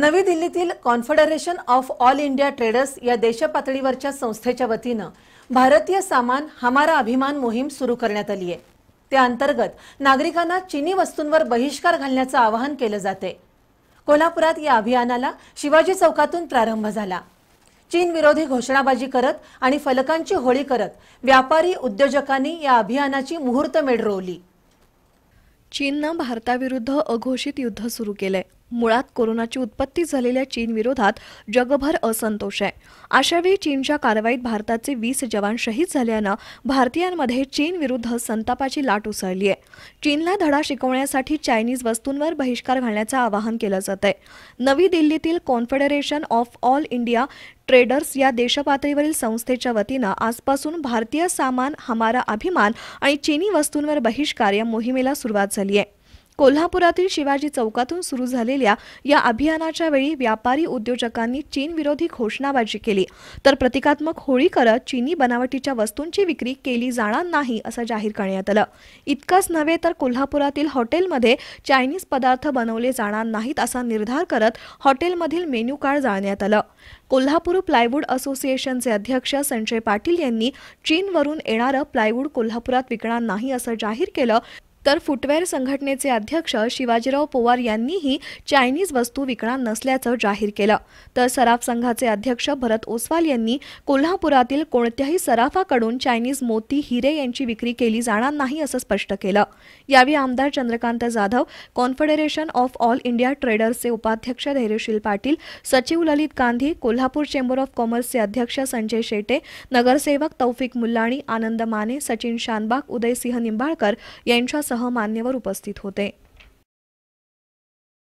नवी दिल्लीतील confederation of all India traders या देशपातळीवरच्या संस्थेच्या वतीनं भारतीय सामान हमारा अभिमान मोहीम सुरू करण्यात आली आहे त्या अंतर्गत नागरिकांना चीनी वस्तूंवर बहिष्कार घालण्याचं आवाहन केलं जाते कोल्हापुरात या अभियानाला शिवाजी चौकातून प्रारंभ झाला चीन विरोधी घोषणाबाजी करत आणि फलकांची होळी करत व्यापारी उद्योजकांनी या अभियानाची मुहूर्तमेढ रोवली चीननं भारताविरुद्ध अघोषित युद्ध सुरू केलंय मुळात कोरोनाची उत्पत्ती झालेल्या चीनविरोधात जगभर असंतोष आहे अशावेळी चीनच्या कारवाईत भारताचे वीस जवान शहीद झाल्यानं भारतीयांमध्ये चीनविरुद्ध संतापाची लाट उसळली आहे चीनला धडा शिकवण्यासाठी चायनीज वस्तूंवर बहिष्कार घालण्याचं आवाहन केलं जात आहे नवी दिल्लीतील confederation of all India traders या देशपातळीवरील संस्थेच्या वतीनं आजपासून भारतीय सामान हमारा अभिमान आणि चीनी वस्तूंवर बहिष्कार या मोहिमेला सुरुवात झाली आहे कोल्हापुरातील शिवाजी चौकातून सुरू झालेल्या या अभियानाच्या वेळी व्यापारी उद्योजकांनी चीनविरोधी घोषणाबाजी केली तर प्रतिकात्मक होळी करत चीनी बनावटीच्या वस्तूंची विक्री केली जाणार नाही असं जाहीर करण्यात आलं इतकंच नव्हे तर कोल्हापुरातील हॉटेलमध्ये चायनीज पदार्थ बनवले जाणार नाहीत असा निर्धार करत हॉटेलमधील मेन्यू कार्ड जाळण्यात आलं कोल्हापूर प्लायवूड असोसिएशनचे अध्यक्ष संजय पाटील यांनी चीनवरून येणारं प्लायवूड कोल्हापुरात विकणार नाही असं जाहीर केलं तर फुटवेअर संघटनेचे अध्यक्ष शिवाजीराव पोवार यांनीही चायनीज वस्तू विकणार नसल्याचं जाहीर केलं तर सराफ संघाचे अध्यक्ष भरत ओसवाल यांनी कोल्हापुरातील कोणत्याही सराफाकडून चायनीज मोती हिरे यांची विक्री केली जाणार नाही असं स्पष्ट केलं यावेळी आमदार Chandrakant Jadhav confederation of all India ट्रेडर्सचे उपाध्यक्ष धैर्यशील पाटील सचिव ललित गांधी कोल्हापूर चेंबर ऑफ कॉमर्सचे अध्यक्ष संजय शेटे नगरसेवक तौफिक मुल्लाणी आनंद माने सचिन शानबाग उदयसिंह निंबाळकर यांच्यासह मान्यवर उपस्थित होते